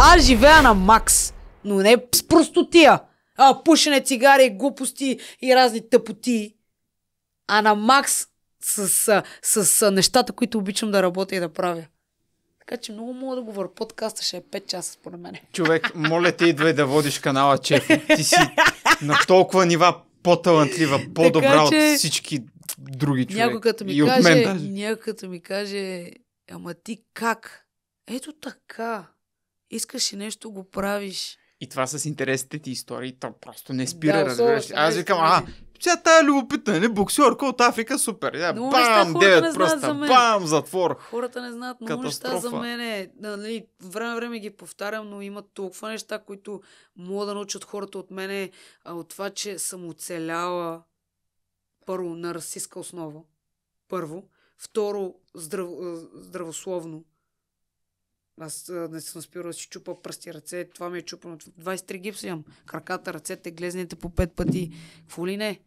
Аз живея на макс, но не с простотия. А, пушене цигари, глупости и разни тъпоти. А на макс с, с, с, с нещата, които обичам да работя и да правя. Така че много мога да говоря. Подкаста ще е 5 часа според мен. Човек, моля те идвай да водиш канала, че Ти си на толкова нива по-талантлива, по-добра така, че... от всички други човек. Някой като ми и каже, мен, някой като ми каже, ама ти как? Ето така искаш и нещо, го правиш. И това с интересите ти истории, то просто не спира, да, разбираш. Аз викам, а, сега тая любопитна, не нали, боксерка от Африка, супер. Я, но бам, девет пръста, за мен. бам, затвор. Хората не знаят много Катастрофа. неща за мен. Нали, време време ги повтарям, но има толкова неща, които мога да научат хората от мене. А от това, че съм оцеляла първо на расистска основа. Първо. Второ, здрав... здравословно. Аз не съм спирал да си чупа пръсти, ръце, това ми е чупано. 23 гипса имам. Краката, ръцете, глезните по 5 пъти. Какво ли не?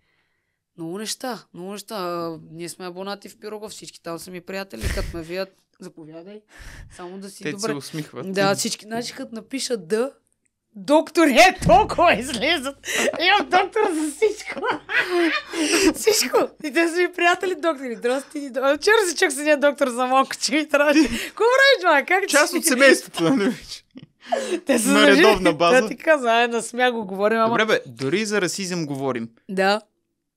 Много неща, много неща. А, ние сме абонати в Пирога, всички там са ми приятели, като ме вият, заповядай. Само да си Те добре. се усмихват. Да, всички, значи като напиша да, Доктор е толкова излизат. Имам доктор за всичко. всичко. И те са ми приятели доктори. Здрасти. Вчера си с един доктор за малко, че ми трябва. Какво правиш, ма? Как Част от семейството, нали вече? Те са на редовна база. Да, ти каза, на смя го говорим. Ама... Добре, бе, дори за расизъм говорим. Да.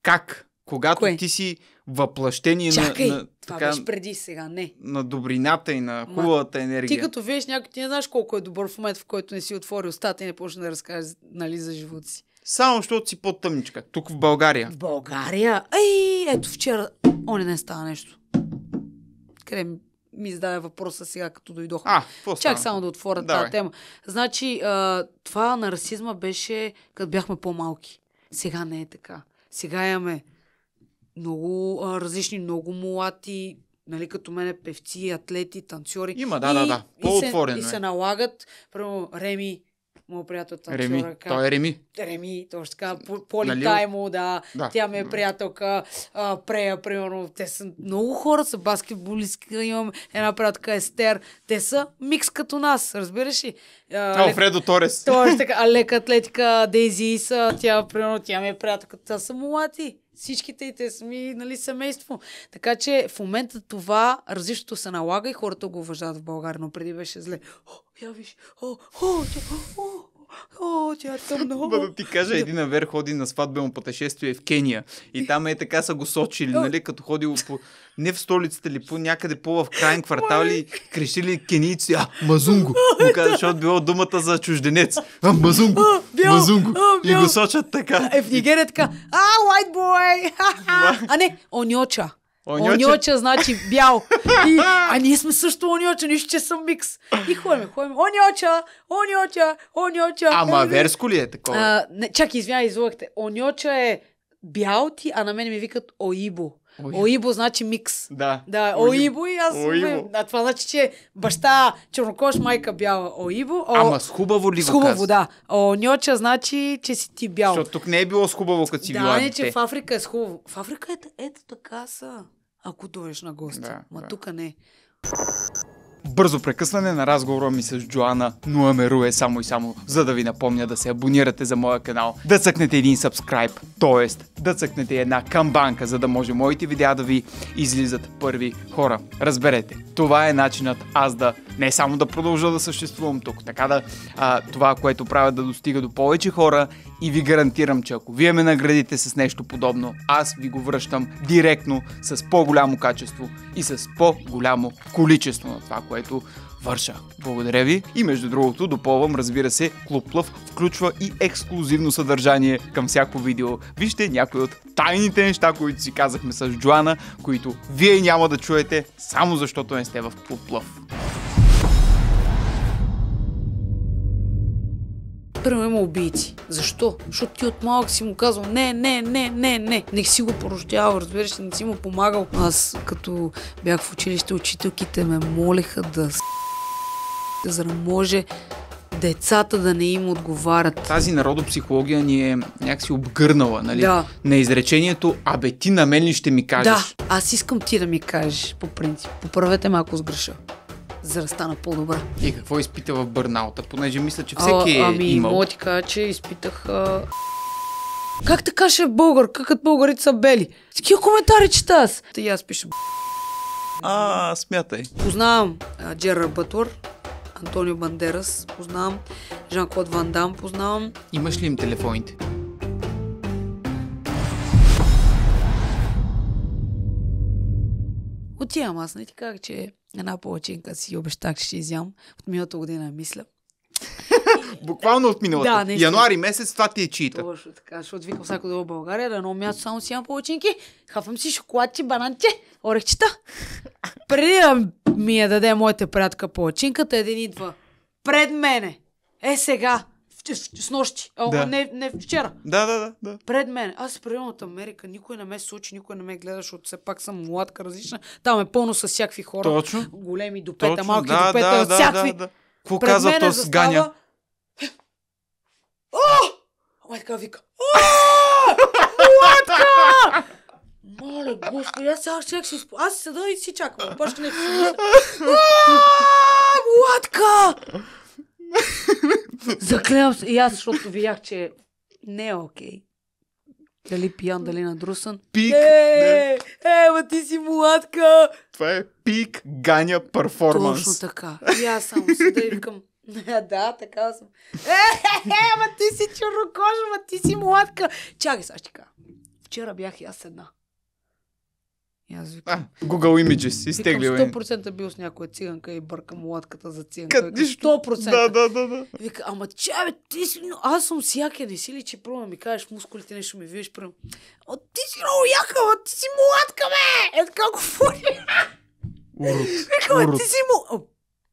Как? Когато Кое? ти си въплъщение Чакай. на, на... Това така, беше преди сега, не. На добрината и на хубавата енергия. Ти като видиш някой, ти не знаеш колко е добър в момента, в който не си отвори устата и не почне да разкаже нали, за живота си. Само защото си по-тъмничка. Тук в България. В България? Ей, ето вчера. О, не, не става нещо. Къде ми задава въпроса сега, като дойдох. А, Чак стана? само да отворя тази тема. Значи, а, това на расизма беше, като бяхме по-малки. Сега не е така. Сега имаме много а, различни, много мулати, нали, като мене певци, атлети, танцори. Има, да, и, да, да. По-отворено. И се, и се налагат, примерно, Реми, моят приятел танцора. Реми, ка... той е Реми. Реми, точно така. Поли нали? Таймо, да. да. Тя ми е приятелка. А, прея, примерно. Те са много хора, са баскетболистки. Имам една приятелка Естер. Те са микс като нас, разбираш ли? А, Фредо Торес. Точно така. А лека атлетика Дейзи са. Тя, примерно, тя ми е приятелка. Те са мулати всичките и те сами, нали, семейство. Така че в момента това различното се налага и хората го уважават в България, но преди беше зле. О, я виж, о, о, о, о, О, тя е много. Ба да ти кажа, един авер ходи на сватбено пътешествие в Кения. И там е така са го сочили, нали, като ходил по... Не в столицата ли, по някъде по в крайен квартал ли, крещили кенийци, а, мазунго. Му каза, защото било думата за чужденец. А, мазунго, Бил, мазунго. А, и го сочат така. Е, в Нигерия така, а, white boy. а не, оньоча. Оньоче. оньоче значи бял. И, а ние сме също оньоче, нищо, че съм микс. И ходим, ходим. Оньоча, оньоча, оньоча. Ама е, верско ли е такова? А, не, чакай, извинявай, излъгахте. Оньоча е бял ти, а на мен ми викат оибо. Оибо. Оибо значи микс. Да. Да, Оибо, Оибо и аз... Оибо. А това значи, че баща чернокош, майка бяла. Оибо. О... Ама с хубаво ли С хубаво, да. Оньоча значи, че си ти бял. Защото тук не е било с хубаво, като си да, била Да, не, че в Африка е с хубаво. В Африка е, ето така са, ако дойдеш на гости. Да, Ма да. тук не бързо прекъсване на разговора ми с Джоана Нуамеру е само и само, за да ви напомня да се абонирате за моя канал, да цъкнете един subscribe, т.е. да цъкнете една камбанка, за да може моите видеа да ви излизат първи хора. Разберете, това е начинът аз да не само да продължа да съществувам тук, така да а, това, което правя да достига до повече хора и ви гарантирам, че ако вие ме наградите с нещо подобно, аз ви го връщам директно с по-голямо качество и с по-голямо количество на това, което което върша. Благодаря ви и между другото допълвам, разбира се, Клуб Плъв включва и ексклюзивно съдържание към всяко видео. Вижте някои от тайните неща, които си казахме с Джоана, които вие няма да чуете, само защото не сте в Клуб плъв. Примерно има убийци. Защо? Защото ти от малък си му казвал не, не, не, не, не. Не си го порождявал, разбираш, не си му помагал. Аз като бях в училище, учителките ме молеха да с... за да може децата да не им отговарят. Тази народопсихология ни е някакси обгърнала, нали? Да. На изречението, абе ти на мен ли ще ми кажеш? Да, аз искам ти да ми кажеш, по принцип. Поправете ме, ако сгреша за да стана по-добра. И какво изпита в бърнаута? Понеже мисля, че всеки а, е ами, е имал. Ами, ти кажа, че изпитах... А... Как така ще е българ? Какът българите са бели? кива коментари чета аз. И аз пиша... А, смятай. Познавам а, Джерар Антонио Бандерас, познавам Жан-Клод Ван Дам, познавам. Имаш ли им телефоните? Отивам, аз не ти нали, казах, че една палачинка си обещах, че ще изям. От миналата година мисля. Буквално от миналата. Да, Януари месец това ти е чита. Точно така, защото викам всяко в България, да е едно място само си имам палачинки, хапвам си шоколадче, бананче, орехчета. Преди да ми я даде моята приятка палачинката, един идва пред мене. Е сега, с нощи. О, да. не, не вчера. Да, да, да, да. Пред мен. Аз се приемам от Америка. Никой не ме случи, никой не ме гледа, защото все пак съм младка различна. Там е пълно с всякакви хора. Точно. Големи до пета, малки да, до пета, да, да, всякакви. Да, да. Кво казва е то с Ганя? О! Ой, е така вика. Младка! Моля, господи, аз сега ще се изпо... Аз седа и си чакам. Почнах. Младка! Заклевам се. И аз, защото видях, че не е окей. Okay. Дали пиян, дали на друсън. Пик! Е, е, ма ти си младка! Това е пик Ганя перформанс. Точно така. И аз само седа и викам, «Е, да, така съм. Е, е, е ма ти си чурокожа, ма ти си младка! Чакай, сега ще кажа. Вчера бях и аз една аз викам, а, Google Images, изтегли ме. 100% бил с някоя циганка и бъркам латката за циганка. Кът, 100%. Да, да, да, да. Вика, ама че, бе, ти си, аз съм с яка, не си ли, че пробвам ми кажеш мускулите, нещо ми виеш, прям. О, ти си много яка, а ти си младка, бе! Е, така го фури. Вика, ти си му...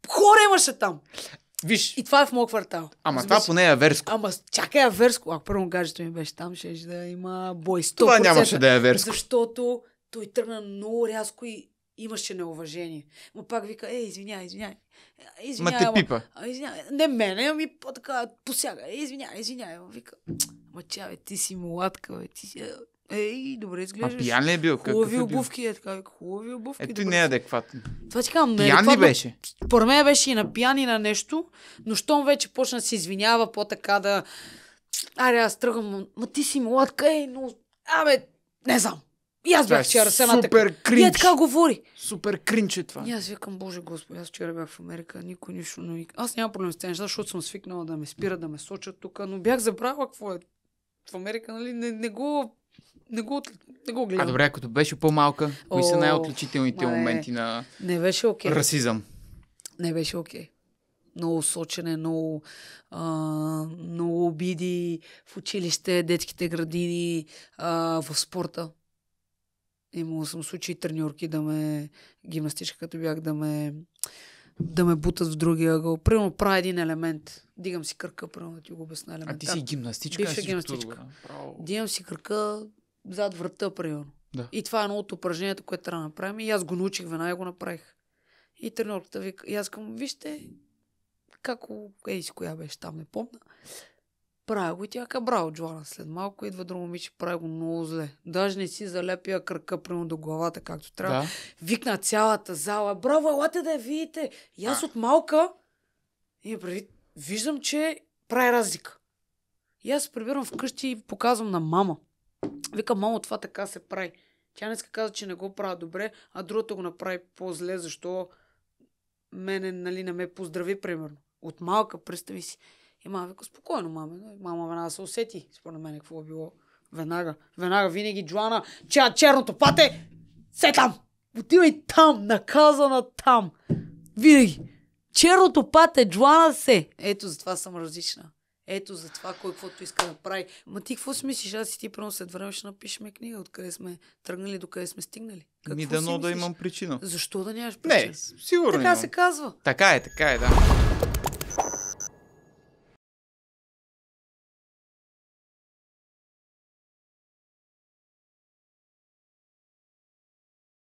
Хора имаше там. Виж. И това е в моят квартал. Ама Разбиш? това поне е верско. Ама чакай Аверско. верско. Ако първо гаджето ми беше там, ще е, да има бой 100%. Това нямаше да е верско. Защото той тръгна много рязко и имаше неуважение. Ма пак вика, е, извиня, извиня, е, Извиняй, ма, ама, те пипа. Не мене, ами така, посяга. Е, извинявай, извиняй. Ама вика, ма ча, бе, ти си младка, бе, ти си... Ей, е, добре изглеждаш. А пиян ли е бил? Е хубави е обувки, е така, хубави обувки. Ето и не е адекватно. Това ти казвам, не Пиян ли беше? Според мен беше и на пиян и на нещо, но щом вече почна да се извинява, по-така да... Аре, аз тръгвам, ма ти си младка, ей, но... Абе, не знам. И аз бях е вчера сама една Супер е кринч. И така говори. Супер кринч е това. И аз викам, Боже Господи, аз вчера бях в Америка, никой нищо, вика. аз нямам проблем с тези неща, защото съм свикнала да ме спира, да ме сочат тук, но бях забравила какво е. В Америка, нали, не, не го не го, не го гледам. А добре, като беше по-малка, кои са най-отличителните моменти на не беше okay. расизъм? Не беше окей. Okay. Много сочене, много, а, много обиди в училище, детските градини, а, в спорта. Имало съм случаи треньорки да ме, гимнастичка като бях, да ме да ме бутат в другия ъгъл. Примерно правя един елемент. Дигам си кръка, примерно да ти го обясна елемент. А ти си гимнастичка? Бивша е гимнастичка. Дигам си кръка зад врата, примерно. Да. И това е едно от упражнението, което трябва да направим. И аз го научих, веднага го направих. И тренерката вика, и аз към, вижте, како, ей си коя беше там, не помня. Правя го и тя ка браво, Джоана. След малко идва друго момиче, прави го много зле. Даже не си залепя кръка прямо до главата, както трябва. Да. Викна цялата зала, браво, елате да я видите. И аз а. от малка и прави, виждам, че прави разлика. И аз се прибирам вкъщи и показвам на мама. Вика, мамо, това така се прави. Тя днеска каза, че не го правя добре, а другата го направи по-зле, защо мене нали, не ме поздрави, примерно. От малка, представи си. И мама вика, спокойно, мама. Мама веднага се усети, според мен, какво е било. Веднага, веднага, винаги Джоана, ча черното пате, се там! Отивай там, наказана там. Винаги. Черното пате, Джоана се. Ето затова съм различна. Ето за това, кой каквото иска да прави. Ма ти какво си мислиш? Аз си ти първо след време ще напишеме книга, откъде сме тръгнали, докъде сме стигнали. Какво Ми дано да имам причина. Защо да нямаш причина? Не, сигурно Така имам. се казва. Така е, така е, да.